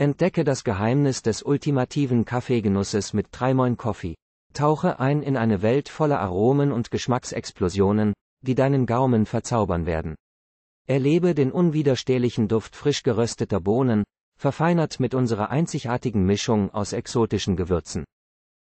Entdecke das Geheimnis des ultimativen Kaffeegenusses mit Treimoin Coffee. Tauche ein in eine Welt voller Aromen und Geschmacksexplosionen, die deinen Gaumen verzaubern werden. Erlebe den unwiderstehlichen Duft frisch gerösteter Bohnen, verfeinert mit unserer einzigartigen Mischung aus exotischen Gewürzen.